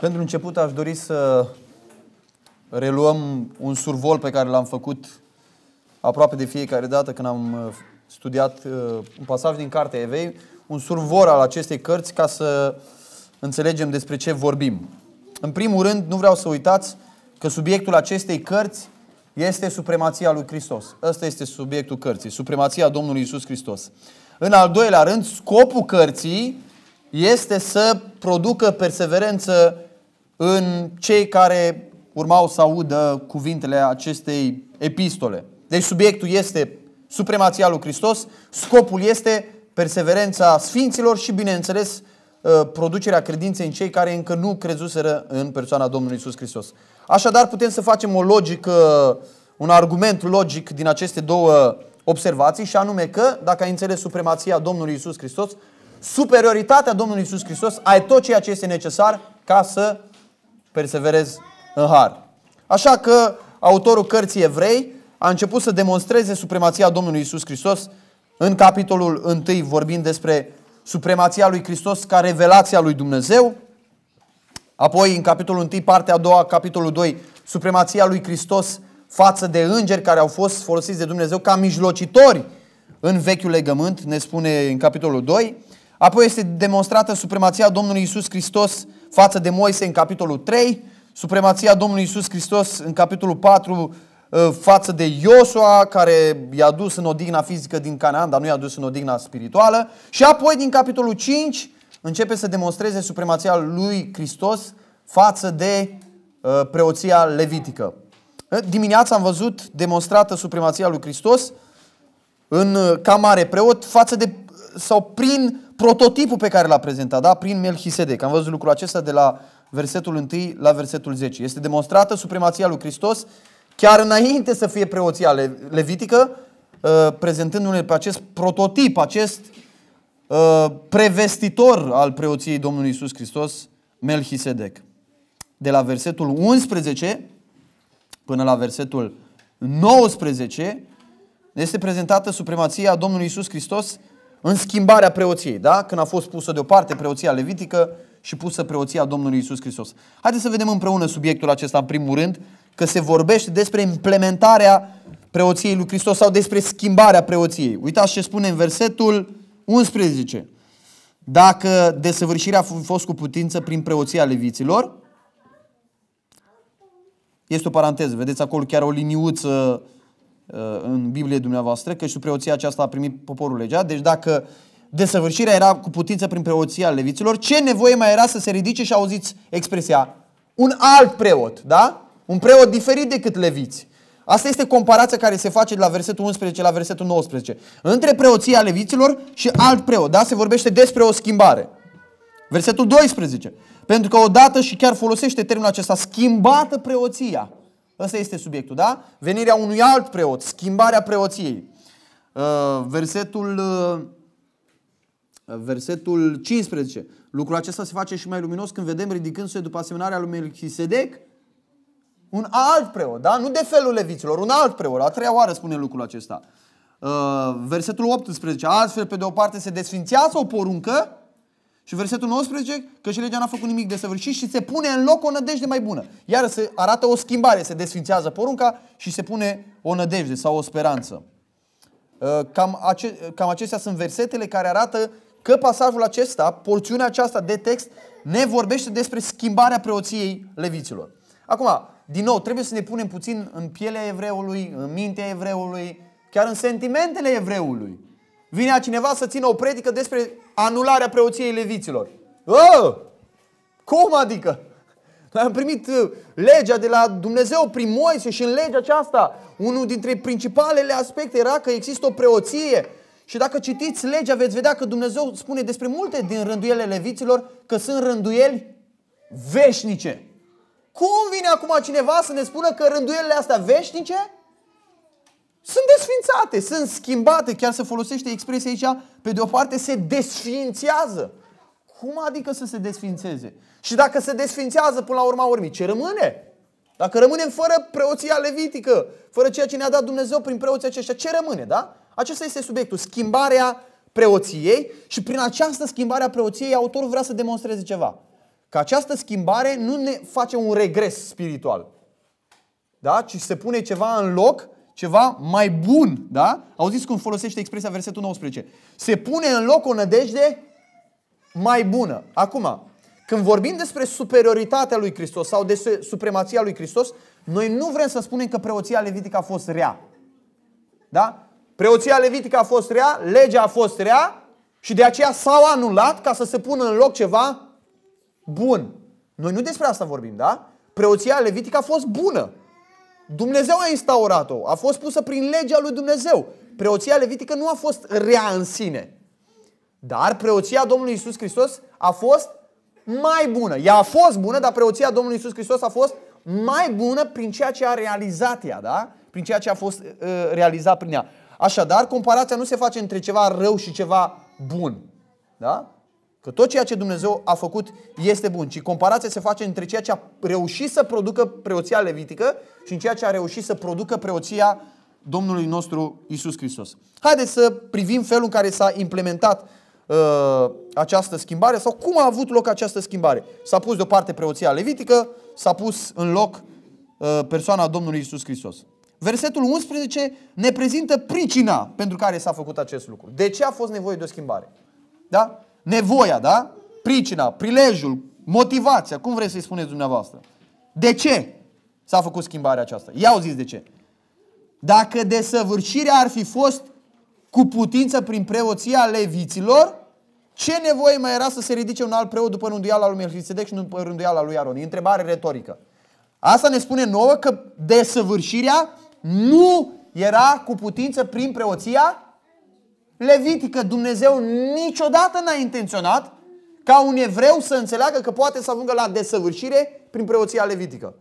Pentru început aș dori să reluăm un survol pe care l-am făcut aproape de fiecare dată când am uh, studiat uh, un pasaj din Cartea Evei, un survol al acestei cărți ca să înțelegem despre ce vorbim. În primul rând, nu vreau să uitați că subiectul acestei cărți este supremația lui Hristos. Ăsta este subiectul cărții, supremația Domnului Isus Hristos. În al doilea rând, scopul cărții este să producă perseverență în cei care urmau să audă cuvintele acestei epistole. Deci subiectul este supremația lui Hristos, scopul este perseverența sfinților și, bineînțeles, uh, producerea credinței în cei care încă nu crezuseră în persoana Domnului Isus Hristos. Așadar, putem să facem o logică, un argument logic din aceste două observații și anume că, dacă ai înțeles supremația Domnului Isus Hristos, superioritatea Domnului Isus Hristos, ai tot ceea ce este necesar ca să perseverez în har. Așa că autorul cărții evrei a început să demonstreze supremația Domnului Isus Hristos în capitolul 1 vorbind despre supremația lui Hristos ca revelația lui Dumnezeu, apoi în capitolul 1, partea a doua, capitolul 2, supremația lui Hristos față de îngeri care au fost folosiți de Dumnezeu ca mijlocitori în vechiul legământ, ne spune în capitolul 2. Apoi este demonstrată supremația Domnului Isus Hristos față de Moise în capitolul 3, supremația Domnului Isus Hristos în capitolul 4 uh, față de Iosua, care i-a dus în odihna fizică din Canaan, dar nu i-a dus în odihna spirituală. Și apoi din capitolul 5 începe să demonstreze supremația lui Hristos față de uh, preoția levitică. Dimineața am văzut demonstrată supremația lui Hristos în uh, ca mare preot față de sau prin prototipul pe care l-a prezentat, da? prin Melchisedec. Am văzut lucrul acesta de la versetul 1 la versetul 10. Este demonstrată supremația lui Hristos chiar înainte să fie preoția levitică, uh, prezentându-ne pe acest prototip, acest uh, prevestitor al preoției Domnului Isus Hristos, Melchisedec. De la versetul 11 până la versetul 19 este prezentată supremația Domnului Isus Hristos în schimbarea preoției, da? Când a fost pusă deoparte preoția levitică și pusă preoția Domnului Isus Hristos. Haideți să vedem împreună subiectul acesta în primul rând, că se vorbește despre implementarea preoției lui Hristos sau despre schimbarea preoției. Uitați ce spune în versetul 11. Dacă desăvârșirea a fost cu putință prin preoția leviților, este o paranteză, vedeți acolo chiar o liniuță uh, Uh, în Biblie dumneavoastră, că sub preoția aceasta a primit poporul legea. Deci dacă desăvârșirea era cu putință prin preoția leviților, ce nevoie mai era să se ridice și auziți expresia? Un alt preot, da? Un preot diferit decât leviți. Asta este comparația care se face de la versetul 11 la versetul 19. Între preoția leviților și alt preot, da? Se vorbește despre o schimbare. Versetul 12. Pentru că odată și chiar folosește termenul acesta, schimbată preoția. Ăsta este subiectul, da? Venirea unui alt preot, schimbarea preoției. Uh, versetul, uh, versetul 15. Lucrul acesta se face și mai luminos când vedem ridicându-se după asemănarea lui Melchisedec un alt preot, da? Nu de felul leviților, un alt preot. A treia oară spune lucrul acesta. Uh, versetul 18. Astfel, pe de o parte, se desfințează o poruncă și versetul 19, că și legea n-a făcut nimic de săvârșit și se pune în loc o nădejde mai bună. Iar se arată o schimbare, se desfințează porunca și se pune o nădejde sau o speranță. Uh, cam, ace- cam acestea sunt versetele care arată că pasajul acesta, porțiunea aceasta de text, ne vorbește despre schimbarea preoției leviților. Acum, din nou, trebuie să ne punem puțin în pielea evreului, în mintea evreului, chiar în sentimentele evreului. Vine cineva să țină o predică despre anularea preoției leviților. Oh! Cum adică? Am primit uh, legea de la Dumnezeu prin Moise și în legea aceasta, unul dintre principalele aspecte era că există o preoție. Și dacă citiți legea, veți vedea că Dumnezeu spune despre multe din rânduiele leviților că sunt rânduieli veșnice. Cum vine acum cineva să ne spună că rânduielile astea veșnice sunt desfințate, sunt schimbate, chiar se folosește expresia aici, pe de o parte se desfințează. Cum adică să se desfințeze? Și dacă se desfințează până la urma urmii, ce rămâne? Dacă rămânem fără preoția levitică, fără ceea ce ne-a dat Dumnezeu prin preoții aceștia, ce rămâne, da? Acesta este subiectul, schimbarea preoției și prin această schimbare a preoției autorul vrea să demonstreze ceva. Că această schimbare nu ne face un regres spiritual, da? ci se pune ceva în loc ceva mai bun, da? Auziți cum folosește expresia versetul 19. Se pune în loc o nădejde mai bună. Acum, când vorbim despre superioritatea lui Hristos sau despre supremația lui Hristos, noi nu vrem să spunem că preoția levitică a fost rea. Da? Preoția levitică a fost rea, legea a fost rea și de aceea s-au anulat ca să se pună în loc ceva bun. Noi nu despre asta vorbim, da? Preoția levitică a fost bună. Dumnezeu a instaurat-o, a fost pusă prin legea lui Dumnezeu. Preoția levitică nu a fost rea în sine, dar preoția Domnului Isus Hristos a fost mai bună. Ea a fost bună, dar preoția Domnului Isus Hristos a fost mai bună prin ceea ce a realizat ea, da? Prin ceea ce a fost uh, realizat prin ea. Așadar, comparația nu se face între ceva rău și ceva bun. Da? Că tot ceea ce Dumnezeu a făcut este bun. Și comparația se face între ceea ce a reușit să producă preoția levitică și în ceea ce a reușit să producă preoția Domnului nostru Isus Hristos. Haideți să privim felul în care s-a implementat uh, această schimbare sau cum a avut loc această schimbare. S-a pus deoparte preoția levitică, s-a pus în loc uh, persoana Domnului Isus Hristos. Versetul 11 ne prezintă pricina pentru care s-a făcut acest lucru. De ce a fost nevoie de o schimbare? Da? nevoia, da? Pricina, prilejul, motivația, cum vreți să-i spuneți dumneavoastră. De ce s-a făcut schimbarea aceasta? Ia zis de ce. Dacă desăvârșirea ar fi fost cu putință prin preoția leviților, ce nevoie mai era să se ridice un alt preot după rânduiala lui Melchisedec și după rânduiala lui Aron? E întrebare retorică. Asta ne spune nouă că desăvârșirea nu era cu putință prin preoția levitică. Dumnezeu niciodată n-a intenționat ca un evreu să înțeleagă că poate să ajungă la desăvârșire prin preoția levitică.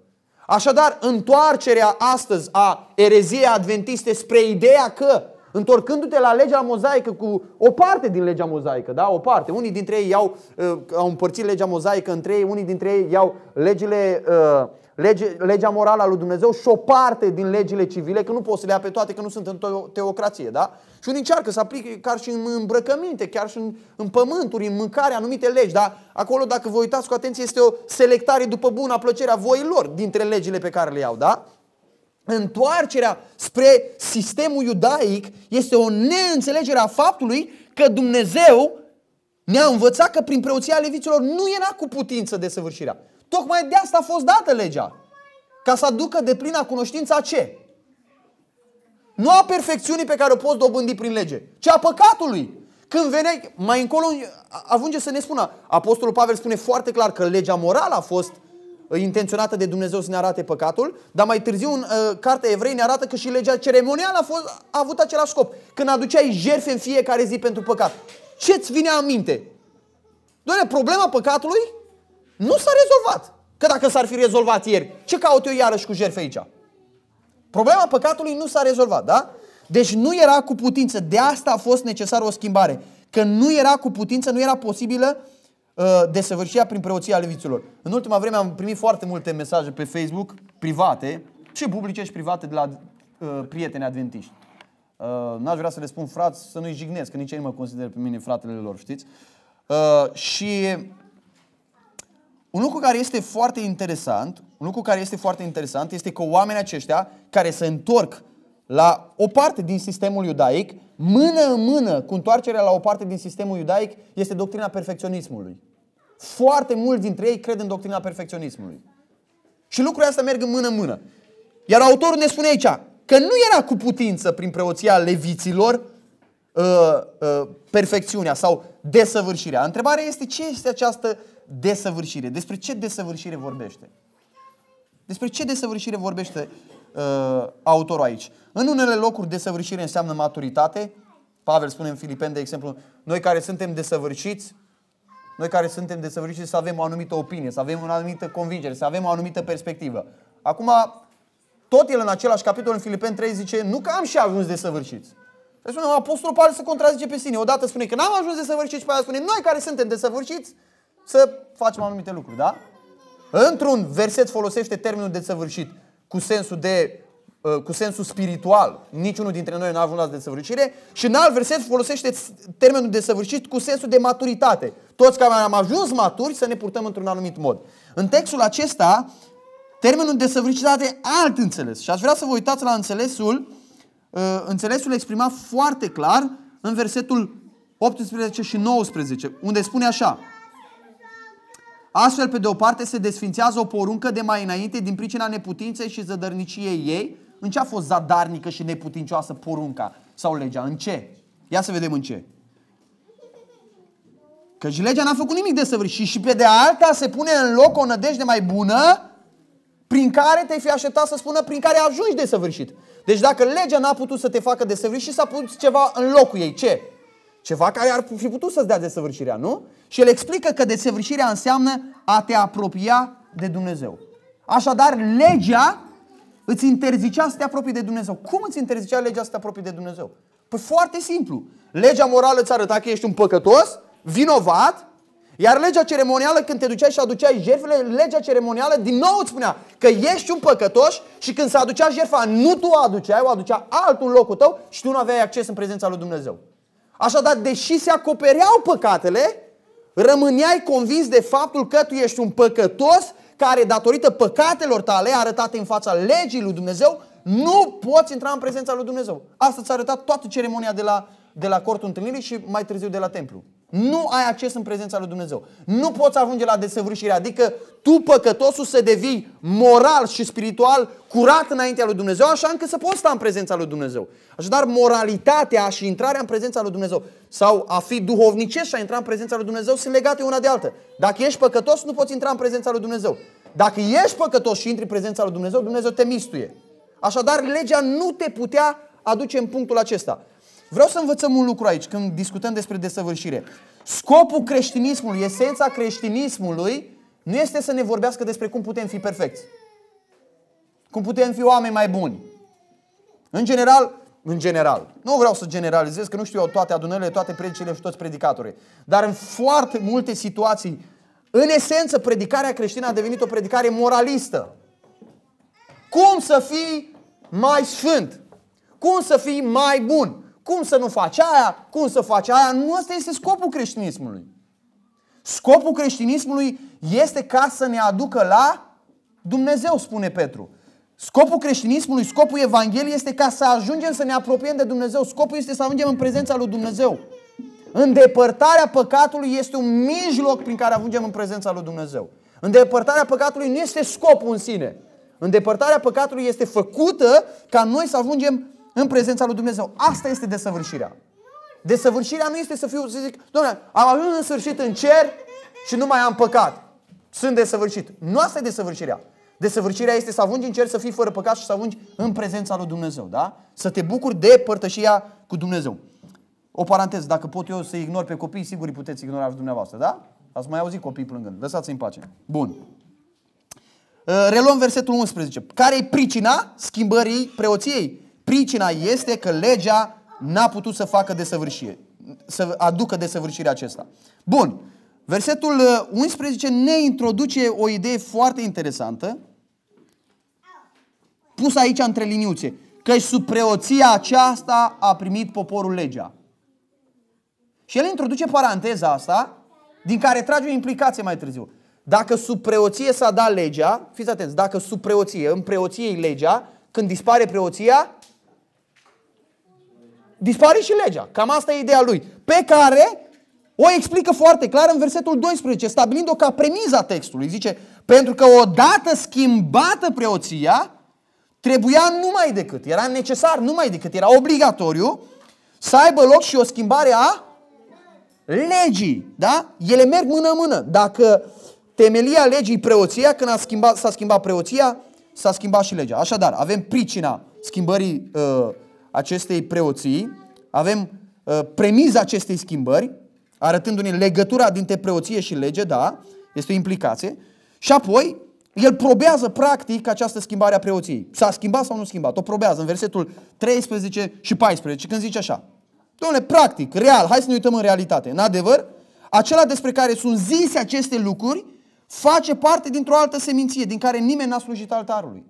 Așadar, întoarcerea astăzi a ereziei adventiste spre ideea că Întorcându-te la legea mozaică cu o parte din legea mozaică, da? O parte. Unii dintre ei iau, uh, au împărțit legea mozaică între ei, unii dintre ei iau legile uh, lege, legea morală a lui Dumnezeu și o parte din legile civile, că nu poți să le ia pe toate, că nu sunt în teocrație, da? Și unii încearcă să aplică chiar și în îmbrăcăminte, chiar și în, în pământuri, în mâncare, anumite legi, da. acolo, dacă vă uitați cu atenție, este o selectare după buna plăcerea voilor dintre legile pe care le iau, da? Întoarcerea spre sistemul iudaic este o neînțelegere a faptului că Dumnezeu ne-a învățat că prin preoția leviților nu era cu putință săvârșirea. Tocmai de asta a fost dată legea. Ca să aducă de plină cunoștința ce? Nu a perfecțiunii pe care o poți dobândi prin lege, ci a păcatului. Când vene, mai încolo, avunge să ne spună, Apostolul Pavel spune foarte clar că legea morală a fost uh, intenționată de Dumnezeu să ne arate păcatul, dar mai târziu în uh, cartea evrei ne arată că și legea ceremonială a, fost, a avut același scop. Când aduceai jerfe în fiecare zi pentru păcat, ce-ți vine aminte? Doamne, problema păcatului nu s-a rezolvat. Că dacă s-ar fi rezolvat ieri, ce caut eu iarăși cu jertfe aici? Problema păcatului nu s-a rezolvat, da? Deci nu era cu putință. De asta a fost necesară o schimbare. Că nu era cu putință, nu era posibilă uh, desăvârșirea prin preoția leviților. În ultima vreme am primit foarte multe mesaje pe Facebook private și publice și private de la uh, prieteni adventiști. Uh, n-aș vrea să le spun frați, să nu-i jignesc, că nici ei nu mă consider pe mine fratele lor, știți? Uh, și un lucru care este foarte interesant, un lucru care este foarte interesant este că oamenii aceștia care se întorc la o parte din sistemul iudaic, mână în mână cu întoarcerea la o parte din sistemul iudaic, este doctrina perfecționismului. Foarte mulți dintre ei cred în doctrina perfecționismului. Și lucrurile astea merg mână în mână. Iar autorul ne spune aici că nu era cu putință prin preoția leviților uh, uh, perfecțiunea sau desăvârșirea. Întrebarea este ce este această desăvârșire. Despre ce desăvârșire vorbește? Despre ce desăvârșire vorbește uh, autorul aici? În unele locuri desăvârșire înseamnă maturitate. Pavel spune în Filipeni, de exemplu, noi care suntem desăvârșiți, noi care suntem desăvârșiți să avem o anumită opinie, să avem o anumită convingere, să avem o anumită perspectivă. Acum, tot el în același capitol în Filipeni 3 zice, nu că am și ajuns desăvârșiți. Deci, spune, apostolul pare să contrazice pe sine. Odată spune că n-am ajuns desăvârșiți, pe aia spune, noi care suntem desăvârșiți, să facem anumite lucruri, da? Într-un verset folosește termenul de săvârșit cu sensul de uh, cu sensul spiritual. Niciunul dintre noi nu a avut de săvârșire. Și în alt verset folosește termenul de săvârșit cu sensul de maturitate. Toți care am ajuns maturi să ne purtăm într-un anumit mod. În textul acesta, termenul de săvârșitate alt înțeles. Și aș vrea să vă uitați la înțelesul, uh, înțelesul exprimat foarte clar în versetul 18 și 19, unde spune așa. Astfel, pe de o parte, se desfințează o poruncă de mai înainte din pricina neputinței și zădărniciei ei. În ce a fost zadarnică și neputincioasă porunca sau legea? În ce? Ia să vedem în ce. Căci legea n-a făcut nimic de săvârșit și, și pe de alta se pune în loc o nădejde mai bună prin care te-ai fi așteptat să spună prin care ajungi de săvârșit. Deci dacă legea n-a putut să te facă de săvârșit, s-a pus ceva în locul ei. Ce? Ceva care ar fi putut să-ți dea desăvârșirea, nu? Și el explică că desăvârșirea înseamnă a te apropia de Dumnezeu. Așadar, legea îți interzicea să te apropii de Dumnezeu. Cum îți interzicea legea să te apropii de Dumnezeu? Păi foarte simplu. Legea morală îți arăta că ești un păcătos, vinovat, iar legea ceremonială când te duceai și aduceai jertfele, legea ceremonială din nou îți spunea că ești un păcătoș și când se aducea jertfa nu tu o aduceai, o aducea altul în locul tău și tu nu aveai acces în prezența lui Dumnezeu. Așadar, deși se acopereau păcatele, rămâneai convins de faptul că tu ești un păcătos care, datorită păcatelor tale arătate în fața legii lui Dumnezeu, nu poți intra în prezența lui Dumnezeu. Asta ți-a arătat toată ceremonia de la, de la cortul întâlnirii și mai târziu de la templu. Nu ai acces în prezența lui Dumnezeu. Nu poți ajunge la desăvârșire. Adică tu, păcătosul, să devii moral și spiritual curat înaintea lui Dumnezeu, așa încât să poți sta în prezența lui Dumnezeu. Așadar, moralitatea și intrarea în prezența lui Dumnezeu sau a fi duhovnicesc și a intra în prezența lui Dumnezeu sunt legate una de alta. Dacă ești păcătos, nu poți intra în prezența lui Dumnezeu. Dacă ești păcătos și intri în prezența lui Dumnezeu, Dumnezeu te mistuie. Așadar, legea nu te putea aduce în punctul acesta. Vreau să învățăm un lucru aici când discutăm despre desăvârșire. Scopul creștinismului, esența creștinismului, nu este să ne vorbească despre cum putem fi perfecți. Cum putem fi oameni mai buni. În general, în general, nu vreau să generalizez, că nu știu eu toate adunările, toate predicile și toți predicatorii, dar în foarte multe situații, în esență, predicarea creștină a devenit o predicare moralistă. Cum să fii mai sfânt? Cum să fii mai bun? cum să nu faci aia, cum să faci aia. Nu ăsta este scopul creștinismului. Scopul creștinismului este ca să ne aducă la Dumnezeu, spune Petru. Scopul creștinismului, scopul Evangheliei este ca să ajungem să ne apropiem de Dumnezeu. Scopul este să ajungem în prezența lui Dumnezeu. Îndepărtarea păcatului este un mijloc prin care ajungem în prezența lui Dumnezeu. Îndepărtarea păcatului nu este scopul în sine. Îndepărtarea păcatului este făcută ca noi să ajungem în prezența lui Dumnezeu. Asta este desăvârșirea. Desăvârșirea nu este să fiu, să zic, domnule, am ajuns în sfârșit în cer și nu mai am păcat. Sunt desăvârșit. Nu asta e desăvârșirea. Desăvârșirea este să ajungi în cer, să fii fără păcat și să ajungi în prezența lui Dumnezeu, da? Să te bucuri de părtășia cu Dumnezeu. O paranteză, dacă pot eu să ignor pe copii, sigur îi puteți ignora dumneavoastră, da? Ați mai auzit copii plângând. Lăsați-i în pace. Bun. Uh, reluăm versetul 11. Care e pricina schimbării preoției? Pricina este că legea n-a putut să facă desăvârșire, să aducă desăvârșirea acesta. Bun. Versetul 11 uh, ne introduce o idee foarte interesantă, Pus aici între liniuțe, că sub preoția aceasta a primit poporul legea. Și el introduce paranteza asta, din care trage o implicație mai târziu. Dacă sub preoție s-a dat legea, fiți atenți, dacă sub preoție, în preoției legea, când dispare preoția, dispare și legea. Cam asta e ideea lui. Pe care o explică foarte clar în versetul 12, stabilind-o ca premiza textului. Zice, pentru că odată schimbată preoția, trebuia numai decât, era necesar numai decât, era obligatoriu să aibă loc și o schimbare a legii. Da? Ele merg mână-mână. Dacă temelia legii preoția, când a schimbat, s-a schimbat preoția, s-a schimbat și legea. Așadar, avem pricina schimbării uh, acestei preoții, avem uh, premiza acestei schimbări, arătându-ne legătura dintre preoție și lege, da, este o implicație, și apoi el probează practic această schimbare a preoției. S-a schimbat sau nu schimbat? O probează în versetul 13 și 14, când zice așa. Domnule, practic, real, hai să ne uităm în realitate. În adevăr, acela despre care sunt zise aceste lucruri face parte dintr-o altă seminție din care nimeni n-a slujit altarului.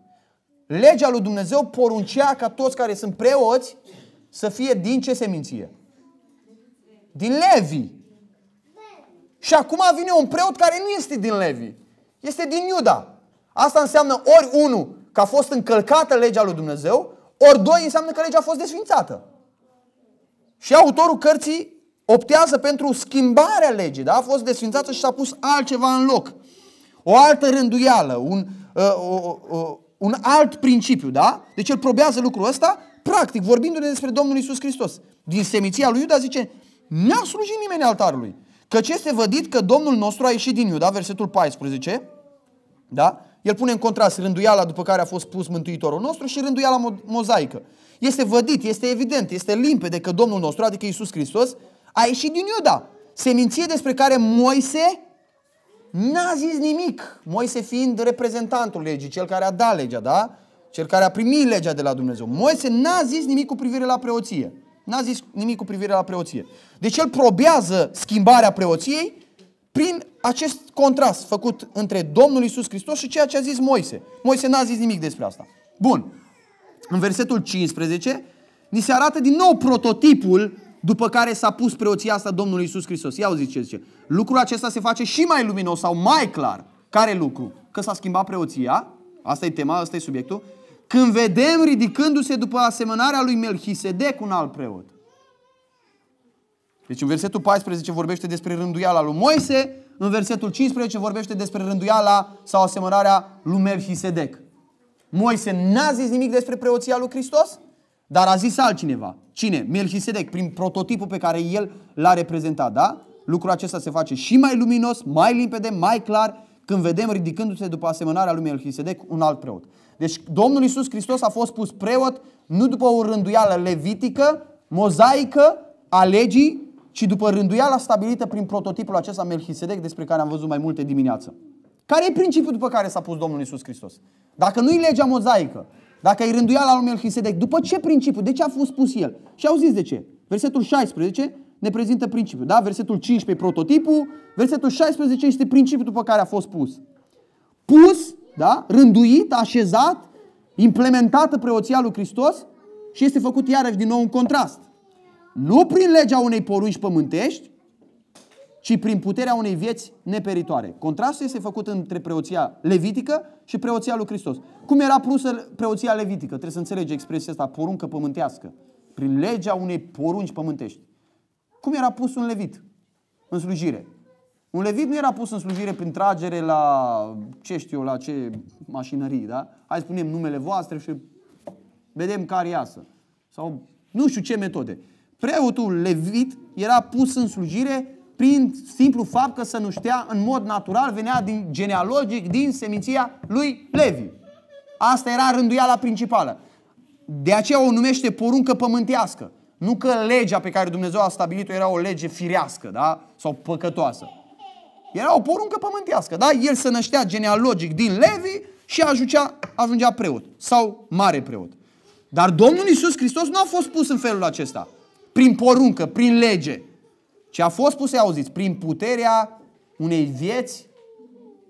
Legea lui Dumnezeu poruncea ca toți care sunt preoți să fie din ce seminție? Din Levi. Și acum vine un preot care nu este din Levi. Este din Iuda. Asta înseamnă ori unu că a fost încălcată legea lui Dumnezeu, ori doi înseamnă că legea a fost desfințată. Și autorul cărții optează pentru schimbarea legii, da? A fost desfințată și s-a pus altceva în loc. O altă rânduială, un, uh, uh, uh, un alt principiu, da? Deci el probează lucrul ăsta, practic, vorbindu-ne despre Domnul Isus Hristos. Din semiția lui Iuda zice, n-a slujit nimeni altarului. Căci este vădit că Domnul nostru a ieșit din Iuda, versetul 14, da? El pune în contrast rânduiala după care a fost pus Mântuitorul nostru și rânduiala mozaică. Este vădit, este evident, este limpede că Domnul nostru, adică Isus Hristos, a ieșit din Iuda. Seminție despre care Moise n-a zis nimic. Moise fiind reprezentantul legii, cel care a dat legea, da? Cel care a primit legea de la Dumnezeu. Moise n-a zis nimic cu privire la preoție. N-a zis nimic cu privire la preoție. Deci el probează schimbarea preoției prin acest contrast făcut între Domnul Isus Hristos și ceea ce a zis Moise. Moise n-a zis nimic despre asta. Bun. În versetul 15 ni se arată din nou prototipul după care s-a pus preoția asta Domnului Isus Hristos. Ia auzi ce zice. Lucrul acesta se face și mai luminos sau mai clar. Care lucru? Că s-a schimbat preoția, asta e tema, asta e subiectul, când vedem ridicându-se după asemănarea lui Melchisedec un alt preot. Deci în versetul 14 vorbește despre rânduiala lui Moise, în versetul 15 vorbește despre rânduiala sau asemănarea lui Melchisedec. Moise n-a zis nimic despre preoția lui Hristos? Dar a zis altcineva. Cine? Melchisedec, prin prototipul pe care el l-a reprezentat, da? Lucrul acesta se face și mai luminos, mai limpede, mai clar, când vedem ridicându-se după asemănarea lui Melchisedec un alt preot. Deci Domnul Iisus Hristos a fost pus preot nu după o rânduială levitică, mozaică, a legii, ci după rânduiala stabilită prin prototipul acesta Melchisedec despre care am văzut mai multe dimineață. Care e principiul după care s-a pus Domnul Iisus Hristos? Dacă nu e legea mozaică, dacă ai la lui Melchisedec, după ce principiu? De ce a fost pus el? Și au zis de ce. Versetul 16 ne prezintă principiul, da? Versetul 15 prototipul, versetul 16 este principiul după care a fost pus. Pus, da? Rânduit, așezat, implementată preoția lui Hristos și este făcut iarăși din nou un contrast. Nu prin legea unei porunci pământești, ci prin puterea unei vieți neperitoare. Contrastul este făcut între preoția levitică și preoția lui Hristos. Cum era pusă preoția levitică? Trebuie să înțelegi expresia asta, poruncă pământească. Prin legea unei porunci pământești. Cum era pus un levit în slujire? Un levit nu era pus în slujire prin tragere la ce știu eu, la ce mașinării, da? Hai spunem numele voastre și vedem care iasă. Sau nu știu ce metode. Preotul levit era pus în slujire prin simplu fapt că sănuștea în mod natural, venea din genealogic din seminția lui Levi. Asta era rânduiala principală. De aceea o numește poruncă pământească. Nu că legea pe care Dumnezeu a stabilit-o era o lege firească, da? Sau păcătoasă. Era o poruncă pământească, da? El se năștea genealogic din Levi și ajungea, ajungea preot sau mare preot. Dar Domnul Isus Hristos nu a fost pus în felul acesta. Prin poruncă, prin lege. Ce a fost pus, auziți, prin puterea unei vieți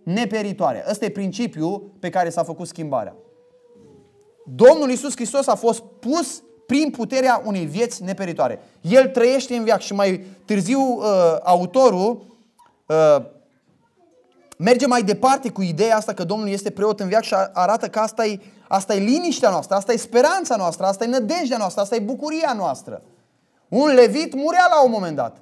neperitoare. Ăsta e principiul pe care s-a făcut schimbarea. Domnul Isus Hristos a fost pus prin puterea unei vieți neperitoare. El trăiește în viață și mai târziu uh, autorul uh, merge mai departe cu ideea asta că Domnul este preot în viață și arată că asta e, asta e liniștea noastră, asta e speranța noastră, asta e nădejdea noastră, asta e bucuria noastră. Un levit murea la un moment dat.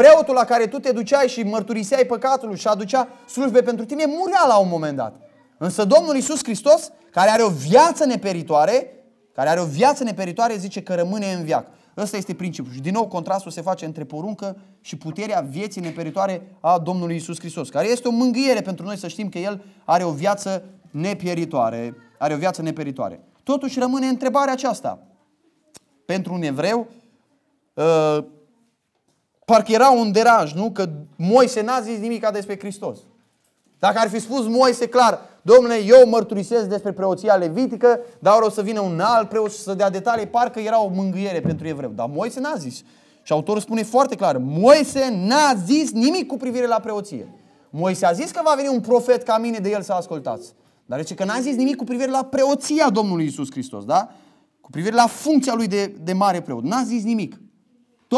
Preotul la care tu te duceai și mărturiseai păcatul și aducea slujbe pentru tine, murea la un moment dat. Însă Domnul Isus Hristos, care are o viață neperitoare, care are o viață neperitoare, zice că rămâne în viac. Ăsta este principiul. Și din nou contrastul se face între poruncă și puterea vieții neperitoare a Domnului Isus Hristos, care este o mângâiere pentru noi să știm că El are o viață neperitoare, are o viață neperitoare. Totuși rămâne întrebarea aceasta. Pentru un evreu, ă, Parcă era un deraj, nu? Că Moise n-a zis nimica despre Hristos. Dacă ar fi spus Moise clar, domnule, eu mărturisesc despre preoția levitică, dar o să vină un alt preot și să dea detalii, parcă era o mângâiere pentru evreu. Dar Moise n-a zis. Și autorul spune foarte clar, Moise n-a zis nimic cu privire la preoție. Moise a zis că va veni un profet ca mine de el să ascultați. Dar zice că n-a zis nimic cu privire la preoția Domnului Isus Hristos, da? Cu privire la funcția lui de, de mare preot. N-a zis nimic.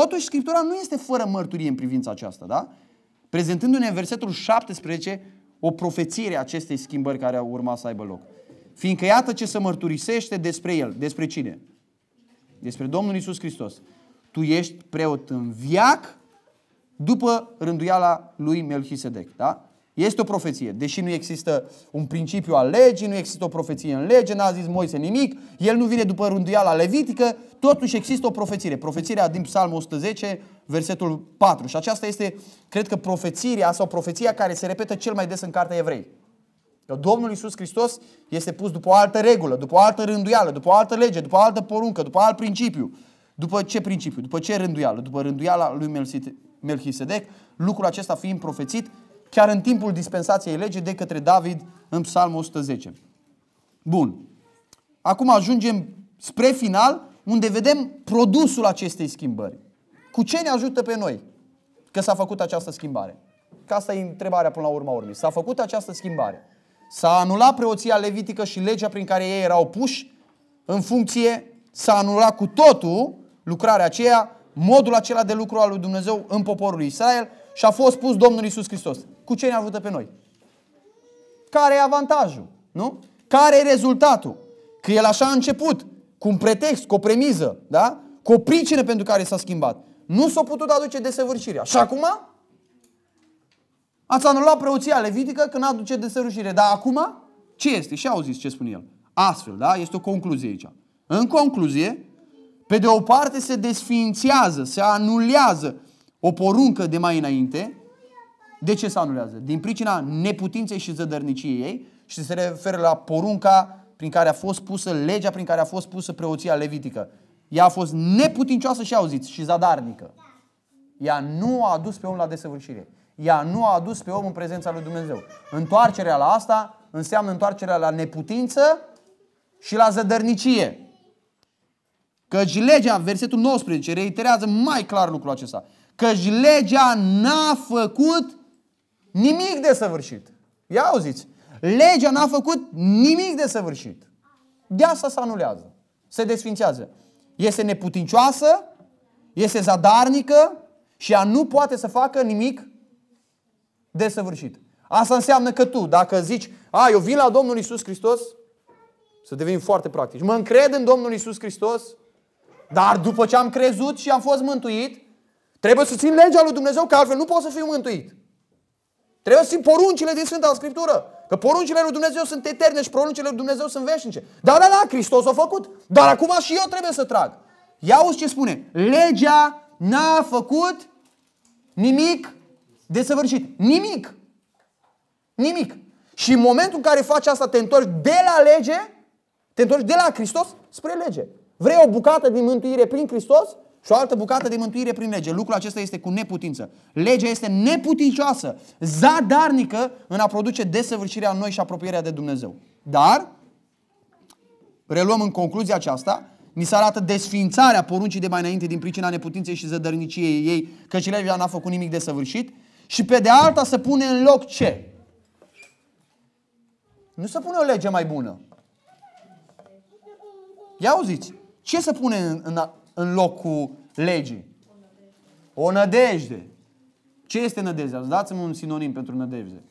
Totuși, Scriptura nu este fără mărturie în privința aceasta, da? Prezentându-ne în versetul 17 o profețire a acestei schimbări care au urma să aibă loc. Fiindcă iată ce se mărturisește despre el. Despre cine? Despre Domnul Isus Hristos. Tu ești preot în viac după rânduiala lui Melchisedec. Da? Este o profeție. Deși nu există un principiu al legii, nu există o profeție în lege, n-a zis Moise nimic, el nu vine după rânduiala levitică, totuși există o profeție. Profețirea din Psalmul 110, versetul 4. Și aceasta este, cred că, profețirea sau profeția care se repetă cel mai des în Cartea Evrei. Că Domnul Iisus Hristos este pus după o altă regulă, după o altă rânduială, după o altă lege, după o altă poruncă, după alt principiu. După ce principiu? După ce rânduială? După rânduiala lui Melchisedec, lucrul acesta fiind profețit chiar în timpul dispensației legii de către David în Psalmul 110. Bun. Acum ajungem spre final unde vedem produsul acestei schimbări. Cu ce ne ajută pe noi că s-a făcut această schimbare? Că asta e întrebarea până la urma urmei. S-a făcut această schimbare. S-a anulat preoția levitică și legea prin care ei erau puși în funcție, s-a anulat cu totul lucrarea aceea, modul acela de lucru al lui Dumnezeu în poporul Israel și a fost pus Domnul Isus Hristos. Cu ce ne ajută pe noi? Care e avantajul? Nu? Care e rezultatul? Că el așa a început, cu un pretext, cu o premiză, da? cu o pricină pentru care s-a schimbat. Nu s-a putut aduce desăvârșirea. Și acum? Ați anulat preoția levitică când aduce desăvârșire. Dar acum? Ce este? Și auziți ce spune el. Astfel, da? Este o concluzie aici. În concluzie, pe de o parte se desfințează, se anulează o poruncă de mai înainte, de ce se anulează? Din pricina neputinței și zădărniciei ei și se referă la porunca prin care a fost pusă, legea prin care a fost pusă preoția levitică. Ea a fost neputincioasă și auziți și zadarnică. Ea nu a adus pe om la desăvârșire. Ea nu a adus pe om în prezența lui Dumnezeu. Întoarcerea la asta înseamnă întoarcerea la neputință și la zădărnicie. Căci legea, versetul 19, reiterează mai clar lucrul acesta căci legea n-a făcut nimic de săvârșit. Ia auziți, legea n-a făcut nimic de săvârșit. De asta se anulează, se desfințează. Este neputincioasă, este zadarnică și ea nu poate să facă nimic de săvârșit. Asta înseamnă că tu, dacă zici, a, eu vin la Domnul Isus Hristos, să devenim foarte practici. Mă încred în Domnul Isus Hristos, dar după ce am crezut și am fost mântuit, Trebuie să țin legea lui Dumnezeu, că altfel nu poți să fiu mântuit. Trebuie să țin poruncile din Sfânta Scriptură. Că poruncile lui Dumnezeu sunt eterne și poruncile lui Dumnezeu sunt veșnice. Da, da, da, Hristos a făcut. Dar acum și eu trebuie să trag. Ia uzi ce spune. Legea n-a făcut nimic de săvârșit. Nimic. Nimic. Și în momentul în care faci asta, te întorci de la lege, te întorci de la Hristos spre lege. Vrei o bucată din mântuire prin Hristos? Și o altă bucată de mântuire prin lege. Lucrul acesta este cu neputință. Legea este neputincioasă, zadarnică în a produce desăvârșirea în noi și apropierea de Dumnezeu. Dar, reluăm în concluzia aceasta, ni se arată desfințarea poruncii de mai înainte din pricina neputinței și zădărniciei ei, căci legea n-a făcut nimic de săvârșit, și pe de alta se pune în loc ce? Nu se pune o lege mai bună. Ia auziți, ce se pune în, în, în locul legii? O nădejde. Ce este nădejdea? Dați-mi un sinonim pentru nădejde.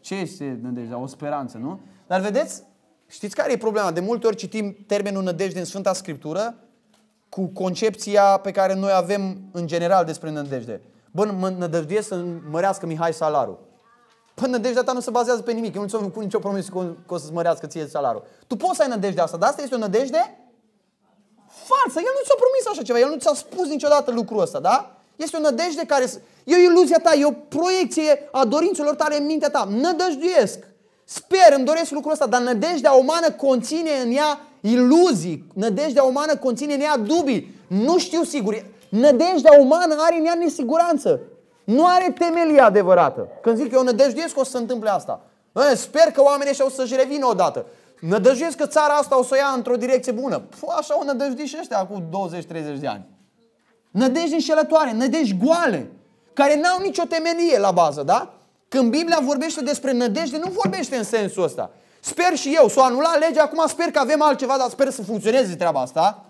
Ce este nădejdea? O speranță, nu? Dar vedeți, știți care e problema? De multe ori citim termenul nădejde în Sfânta Scriptură cu concepția pe care noi avem în general despre nădejde. Bă, mă nădăjduiesc să mărească Mihai salarul. Bă, nădejdea ta nu se bazează pe nimic. Eu nu ți-am făcut nicio promisiune că o să-ți mărească ție salarul. Tu poți să ai nădejdea asta, dar asta este o nădejde falsă. El nu ți-a promis așa ceva, el nu ți-a spus niciodată lucrul ăsta, da? Este o nădejde care e o iluzia ta, e o proiecție a dorințelor tale în mintea ta. Nădăjduiesc. Sper, îmi doresc lucrul ăsta, dar nădejdea umană conține în ea iluzii. Nădejdea umană conține în ea dubii. Nu știu sigur. Nădejdea umană are în ea nesiguranță. Nu are temelia adevărată. Când zic eu nădejduiesc că o să se întâmple asta. Sper că oamenii ăștia o să-și revină odată. Nădăjduiesc că țara asta o să o ia într-o direcție bună. Pf, așa o nădăjdui și ăștia acum 20-30 de ani. Nădejdi înșelătoare, nădejdi goale, care n-au nicio temelie la bază, da? Când Biblia vorbește despre nădejde, nu vorbește în sensul ăsta. Sper și eu, s-o anula legea, acum sper că avem altceva, dar sper să funcționeze treaba asta.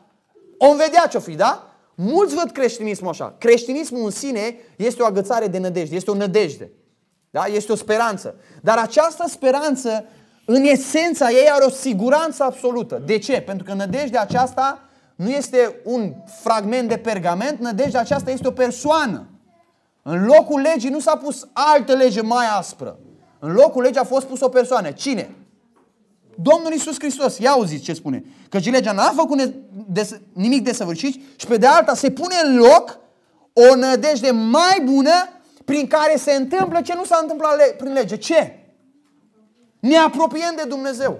Om vedea ce-o fi, da? Mulți văd creștinismul așa. Creștinismul în sine este o agățare de nădejde, este o nădejde. Da? Este o speranță. Dar această speranță în esența ei are o siguranță absolută. De ce? Pentru că nădejdea aceasta nu este un fragment de pergament, nădejdea aceasta este o persoană. În locul legii nu s-a pus altă lege mai aspră. În locul legii a fost pus o persoană. Cine? Domnul Isus Hristos. Ia auziți ce spune. și legea n-a făcut nimic desăvârșit și pe de alta se pune în loc o nădejde mai bună prin care se întâmplă ce nu s-a întâmplat prin lege. Ce? Ne apropiem de Dumnezeu.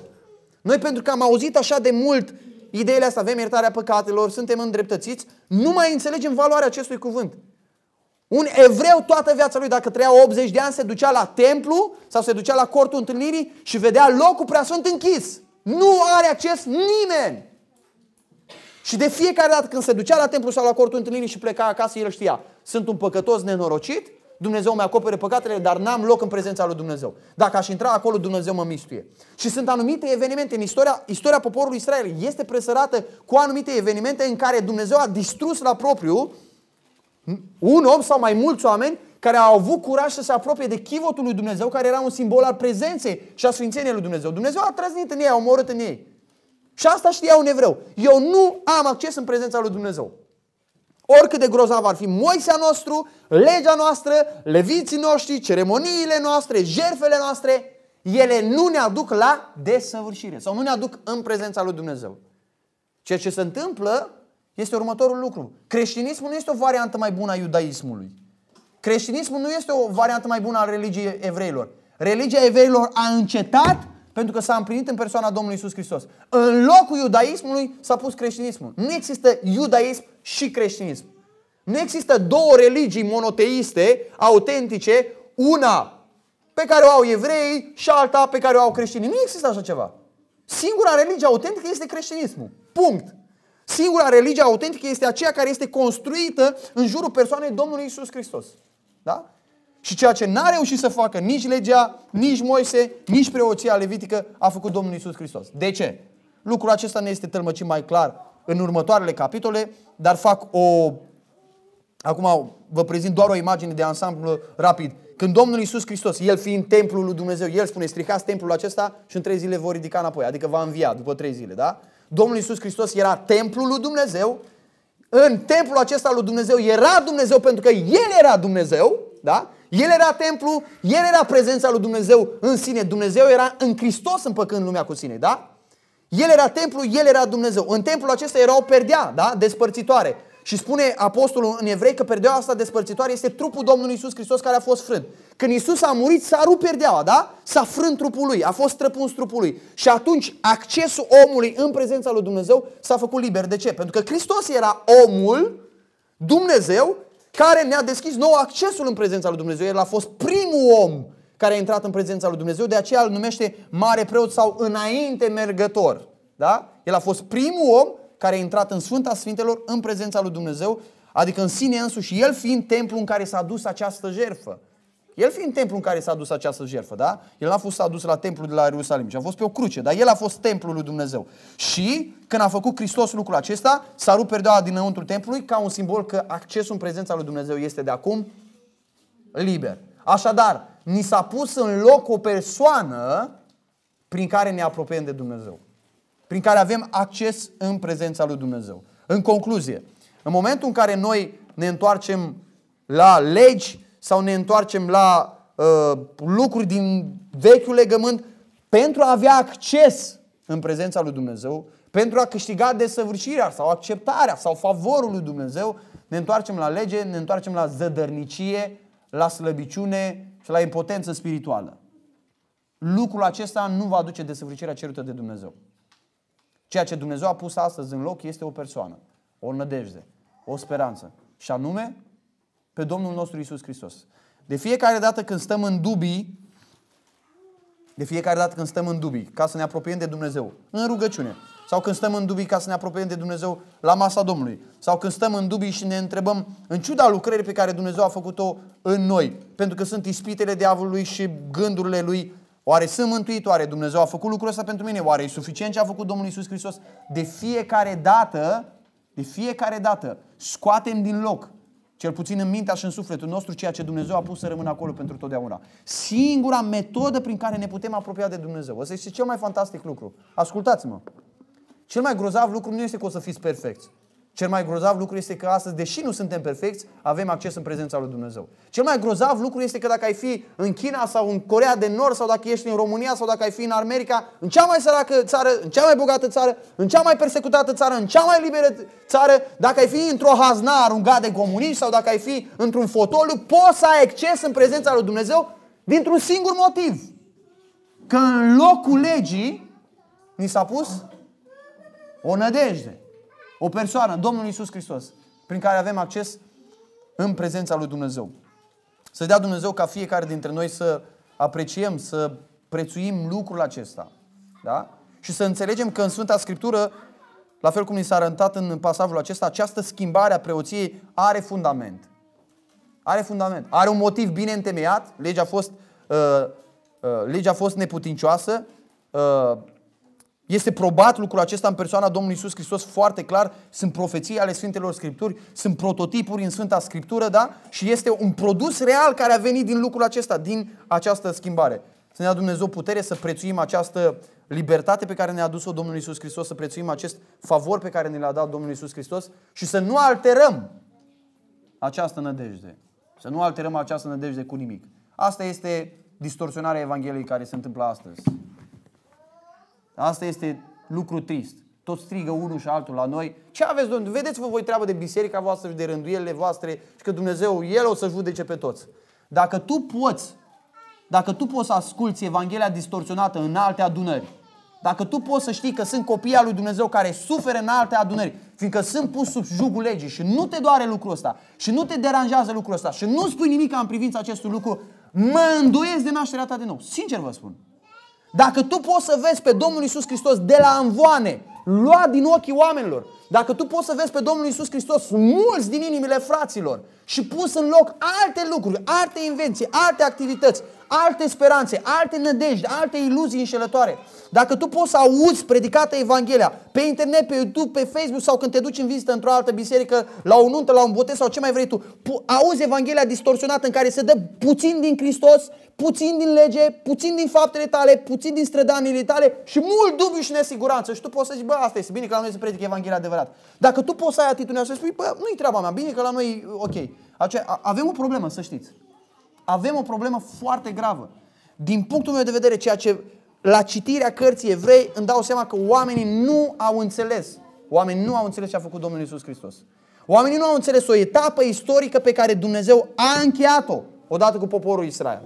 Noi pentru că am auzit așa de mult ideile astea, avem iertarea păcatelor, suntem îndreptățiți, nu mai înțelegem valoarea acestui cuvânt. Un evreu toată viața lui, dacă trăia 80 de ani, se ducea la templu sau se ducea la cortul întâlnirii și vedea locul sunt închis. Nu are acces nimeni. Și de fiecare dată când se ducea la templu sau la cortul întâlnirii și pleca acasă, el știa, sunt un păcătos nenorocit, Dumnezeu mi acopere păcatele, dar n-am loc în prezența lui Dumnezeu. Dacă aș intra acolo, Dumnezeu mă mistuie. Și sunt anumite evenimente în istoria, istoria poporului Israel. Este presărată cu anumite evenimente în care Dumnezeu a distrus la propriu un om sau mai mulți oameni care au avut curaj să se apropie de chivotul lui Dumnezeu, care era un simbol al prezenței și a sfințeniei lui Dumnezeu. Dumnezeu a trăznit în ei, a omorât în ei. Și asta știa un evreu. Eu nu am acces în prezența lui Dumnezeu oricât de grozav ar fi Moisea nostru, legea noastră, leviții noștri, ceremoniile noastre, jerfele noastre, ele nu ne aduc la desăvârșire sau nu ne aduc în prezența lui Dumnezeu. Ceea ce se întâmplă este următorul lucru. Creștinismul nu este o variantă mai bună a iudaismului. Creștinismul nu este o variantă mai bună a religiei evreilor. Religia evreilor a încetat pentru că s-a împlinit în persoana Domnului Isus Hristos. În locul iudaismului s-a pus creștinismul. Nu există iudaism și creștinism. Nu există două religii monoteiste, autentice, una pe care o au evrei și alta pe care o au creștinii. Nu există așa ceva. Singura religie autentică este creștinismul. Punct. Singura religie autentică este aceea care este construită în jurul persoanei Domnului Isus Hristos. Da? Și ceea ce n-a reușit să facă nici legea, nici Moise, nici preoția levitică, a făcut Domnul Isus Hristos. De ce? Lucrul acesta ne este tălmăcit mai clar în următoarele capitole, dar fac o... Acum vă prezint doar o imagine de ansamblu rapid. Când Domnul Isus Hristos, El fiind templul lui Dumnezeu, El spune, stricați templul acesta și în trei zile vor ridica înapoi, adică va învia după trei zile, da? Domnul Isus Hristos era templul lui Dumnezeu, în templul acesta lui Dumnezeu era Dumnezeu pentru că El era Dumnezeu, da? El era templu, el era prezența lui Dumnezeu în sine. Dumnezeu era în Hristos împăcând lumea cu sine, da? El era templu, el era Dumnezeu. În templul acesta era o perdea, da? Despărțitoare. Și spune apostolul în evrei că perdeaua asta despărțitoare este trupul Domnului Isus Hristos care a fost frânt. Când Isus a murit, s-a rupt perdeaua, da? S-a frânt trupul lui, a fost străpuns trupul lui. Și atunci accesul omului în prezența lui Dumnezeu s-a făcut liber. De ce? Pentru că Hristos era omul, Dumnezeu care ne-a deschis nou accesul în prezența lui Dumnezeu. El a fost primul om care a intrat în prezența lui Dumnezeu, de aceea îl numește mare preot sau înainte mergător. Da? El a fost primul om care a intrat în Sfânta Sfintelor în prezența lui Dumnezeu, adică în sine însuși, el fiind templul în care s-a dus această jerfă. El fiind templu în care s-a dus această jertfă, da? El n-a fost adus la templul de la Ierusalim, și a fost pe o cruce, dar el a fost templul lui Dumnezeu. Și când a făcut Hristos lucrul acesta, s-a rupt perdeaua dinăuntru templului ca un simbol că accesul în prezența lui Dumnezeu este de acum liber. Așadar, ni s-a pus în loc o persoană prin care ne apropiem de Dumnezeu. Prin care avem acces în prezența lui Dumnezeu. În concluzie, în momentul în care noi ne întoarcem la legi, sau ne întoarcem la uh, lucruri din vechiul legământ pentru a avea acces în prezența lui Dumnezeu, pentru a câștiga desăvârșirea sau acceptarea sau favorul lui Dumnezeu, ne întoarcem la lege, ne întoarcem la zădărnicie, la slăbiciune și la impotență spirituală. Lucrul acesta nu va aduce desăvârșirea cerută de Dumnezeu. Ceea ce Dumnezeu a pus astăzi în loc este o persoană, o nădejde, o speranță. Și anume, pe Domnul nostru Isus Hristos. De fiecare dată când stăm în dubii, de fiecare dată când stăm în dubii, ca să ne apropiem de Dumnezeu, în rugăciune, sau când stăm în dubii ca să ne apropiem de Dumnezeu la masa Domnului, sau când stăm în dubii și ne întrebăm, în ciuda lucrării pe care Dumnezeu a făcut-o în noi, pentru că sunt ispitele diavolului și gândurile lui, oare sunt mântuit, oare Dumnezeu a făcut lucrul ăsta pentru mine, oare e suficient ce a făcut Domnul Isus Hristos? De fiecare dată, de fiecare dată, scoatem din loc cel puțin în mintea și în sufletul nostru, ceea ce Dumnezeu a pus să rămână acolo pentru totdeauna. Singura metodă prin care ne putem apropia de Dumnezeu. Ăsta este cel mai fantastic lucru. Ascultați-mă. Cel mai grozav lucru nu este că o să fiți perfecți. Cel mai grozav lucru este că astăzi, deși nu suntem perfecți, avem acces în prezența lui Dumnezeu. Cel mai grozav lucru este că dacă ai fi în China sau în Corea de Nord sau dacă ești în România sau dacă ai fi în America, în cea mai săracă țară, în cea mai bogată țară, în cea mai persecutată țară, în cea mai liberă țară, dacă ai fi într-o hazna aruncat de comuniști sau dacă ai fi într-un fotoliu, poți să ai acces în prezența lui Dumnezeu dintr-un singur motiv. Că în locul legii ni s-a pus o nădejde. O persoană, Domnul Isus Hristos, prin care avem acces în prezența lui Dumnezeu. Să dea Dumnezeu ca fiecare dintre noi să apreciem, să prețuim lucrul acesta. Da? Și să înțelegem că în Sfânta Scriptură, la fel cum ni s-a arătat în pasajul acesta, această schimbare a preoției are fundament. Are fundament. Are un motiv bine întemeiat. Legea a fost, uh, uh, legea a fost neputincioasă. Uh, este probat lucrul acesta în persoana Domnului Isus Hristos foarte clar. Sunt profeții ale Sfintelor Scripturi, sunt prototipuri în Sfânta Scriptură, da? Și este un produs real care a venit din lucrul acesta, din această schimbare. Să ne dea Dumnezeu putere să prețuim această libertate pe care ne-a adus o Domnul Isus Hristos, să prețuim acest favor pe care ne l-a dat Domnul Isus Hristos și să nu alterăm această nădejde. Să nu alterăm această nădejde cu nimic. Asta este distorsionarea Evangheliei care se întâmplă astăzi. Asta este lucru trist. Tot strigă unul și altul la noi. Ce aveți, domnule? Vedeți-vă voi treabă de biserica voastră și de rânduielile voastre și că Dumnezeu, El o să judece pe toți. Dacă tu poți, dacă tu poți să asculți Evanghelia distorsionată în alte adunări, dacă tu poți să știi că sunt copii al lui Dumnezeu care suferă în alte adunări, fiindcă sunt pus sub jugul legii și nu te doare lucrul ăsta și nu te deranjează lucrul ăsta și nu spui nimic în privința acestui lucru, mă îndoiesc de nașterea ta de nou. Sincer vă spun. Dacă tu poți să vezi pe Domnul Isus Hristos de la învoane, luat din ochii oamenilor. Dacă tu poți să vezi pe Domnul Isus Hristos mulți din inimile fraților și pus în loc alte lucruri, alte invenții, alte activități, alte speranțe, alte nădejde, alte iluzii înșelătoare. Dacă tu poți să auzi predicată Evanghelia pe internet, pe YouTube, pe Facebook sau când te duci în vizită într-o altă biserică, la o nuntă, la un botez sau ce mai vrei tu, auzi Evanghelia distorsionată în care se dă puțin din Hristos, puțin din lege, puțin din faptele tale, puțin din strădanile tale și mult dubiu și nesiguranță. Și tu poți să zici, bă, asta este bine că la noi se predică Evanghelia adevărat. Dacă tu poți să ai atitudinea să spui, bă, nu-i treaba mea, bine că la noi, ok. Aceea, avem o problemă, să știți. Avem o problemă foarte gravă. Din punctul meu de vedere, ceea ce la citirea cărții evrei îmi dau seama că oamenii nu au înțeles. Oamenii nu au înțeles ce a făcut Domnul Isus Hristos. Oamenii nu au înțeles o etapă istorică pe care Dumnezeu a încheiat-o odată cu poporul Israel.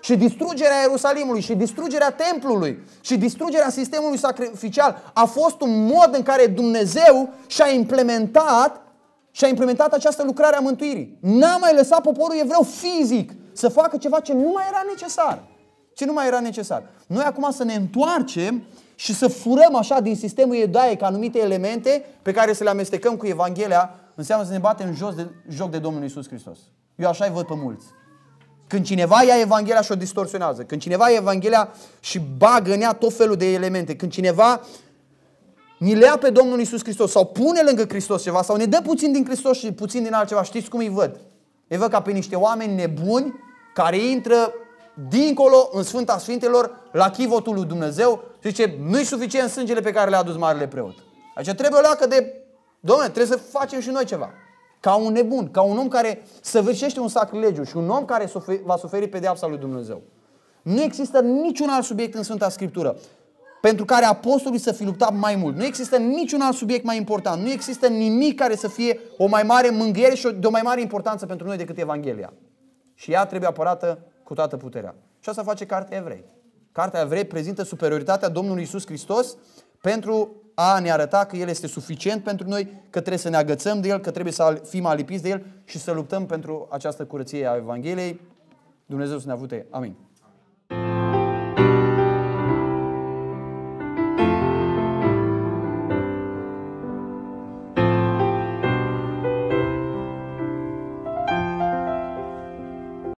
Și distrugerea Ierusalimului, și distrugerea templului, și distrugerea sistemului sacrificial a fost un mod în care Dumnezeu și-a implementat și-a implementat această lucrare a mântuirii. N-a mai lăsat poporul evreu fizic să facă ceva ce nu mai era necesar. Ce nu mai era necesar. Noi acum să ne întoarcem și să furăm așa din sistemul iudaic anumite elemente pe care să le amestecăm cu Evanghelia, înseamnă să ne batem jos de, joc de Domnul Isus Hristos. Eu așa-i văd pe mulți. Când cineva ia Evanghelia și o distorsionează, când cineva ia Evanghelia și bagă în ea tot felul de elemente, când cineva ni lea pe Domnul Isus Hristos sau pune lângă Hristos ceva sau ne dă puțin din Hristos și puțin din altceva, știți cum îi văd? Îi văd ca pe niște oameni nebuni care intră dincolo în Sfânta Sfintelor la chivotul lui Dumnezeu și zice, nu-i suficient sângele pe care le-a adus Marele Preot. Așa trebuie o leacă de, domne, trebuie să facem și noi ceva. Ca un nebun, ca un om care săvârșește un sacrilegiu și un om care va suferi pedeapsa lui Dumnezeu. Nu există niciun alt subiect în Sfânta Scriptură pentru care apostolii să fi luptat mai mult. Nu există niciun alt subiect mai important. Nu există nimic care să fie o mai mare mânghiere și de o mai mare importanță pentru noi decât Evanghelia și ea trebuie apărată cu toată puterea. Și asta face cartea Evrei. Cartea Evrei prezintă superioritatea Domnului Isus Hristos pentru a ne arăta că El este suficient pentru noi, că trebuie să ne agățăm de El, că trebuie să fim alipiți de El și să luptăm pentru această curăție a Evangheliei. Dumnezeu să ne avute. Amin.